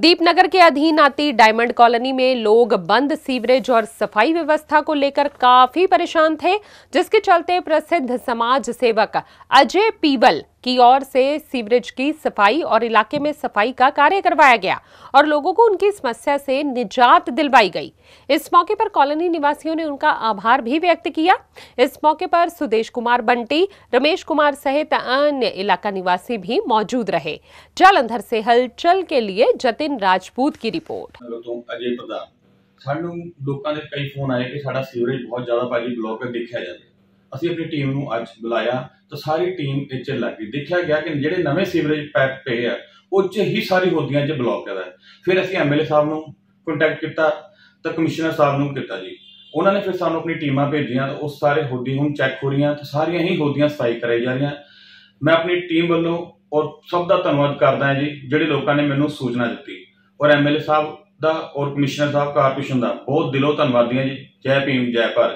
दीपनगर के अधीन आती डायमंड कॉलोनी में लोग बंद सीवरेज और सफाई व्यवस्था को लेकर काफी परेशान थे जिसके चलते प्रसिद्ध समाज सेवक अजय पीवल की ओर से सीवरेज की सफाई और इलाके में सफाई का कार्य करवाया गया और लोगों को उनकी समस्या से निजात दिलवाई गई इस मौके पर कॉलोनी निवासियों ने उनका आभार भी व्यक्त किया इस मौके पर सुदेश कुमार बंटी रमेश कुमार सहित अन्य इलाका निवासी भी मौजूद रहे जालंधर से हलचल के लिए जतिन राजपूत की रिपोर्ट ਸਾਨੂੰ ਲੋਕਾਂ ਦੇ ਕਈ ਫੋਨ ਆਏ ਕਿ ਸਾਡਾ ਸੀਵਰੇਜ ਬਹੁਤ ਜ਼ਿਆਦਾ ਭਾਜੀ ਬਲੌਕ ਹੈ ਦੇਖਿਆ ਜਾਂਦਾ ਅਸੀਂ ਆਪਣੀ ਟੀਮ ਨੂੰ ਅੱਜ ਬੁਲਾਇਆ ਤਾਂ ਸਾਰੀ ਟੀਮ ਇੱਥੇ ਲੱਗ ਗਈ ਦੇਖਿਆ ਗਿਆ ਕਿ ਜਿਹੜੇ ਨਵੇਂ ਸੀਵਰੇਜ ਪੈਪ ਪਏ ਆ ਉਹ 'ਚ ਹੀ ਸਾਰੀ ਹੋਦੀਆਂ 'ਚ ਬਲੌਕ ਹੈ ਫਿਰ ਅਸੀਂ ਐਮਐਲਏ ਸਾਹਿਬ ਨੂੰ ਕੰਟੈਕਟ ਕੀਤਾ ਤਾਂ ਕਮਿਸ਼ਨਰ ਸਾਹਿਬ ਨੂੰ ਕੀਤਾ ਜੀ ਉਹਨਾਂ ਨੇ ਫਿਰ ਸਾਨੂੰ ਆਪਣੀ ਟੀਮਾਂ ਭੇਜੀਆਂ ਤਾਂ ਉਹ ਸਾਰੇ ਹੋਦੀ ਹੁਣ ਚੈੱਕ ਹੋ ਰਹੀਆਂ ਤੇ ਸਾਰੀਆਂ ਹੀ ਹੋਦੀਆਂ ਸਫਾਈ ਕਰਾਈ ਜਾ ਰਹੀਆਂ ਮੈਂ ਆਪਣੀ ਟੀਮ ਵੱਲੋਂ ਔਰ ਸਭ ਦਾ ਧੰਨਵਾਦ ਕਰਦਾ ਹਾਂ ਜੀ ਜਿਹੜੇ ਲੋਕਾਂ ਨੇ ਮੈਨੂੰ ਸੂਚਨਾ ਦਿੱਤੀ ਔਰ ਐਮਐਲਏ ਸਾਹਿਬ ਦਾ ਔਰ ਕਮਿਸ਼ਨਰ ਸਾਹਿਬ ਕਾਰਪੋਰੇਸ਼ਨ ਦਾ ਬਹੁਤ ਦਿਲੋਂ ਧੰਨਵਾਦੀਆਂ ਜੀ ਜੈ ਭੀਮ ਜੈ ਭਾਰਤ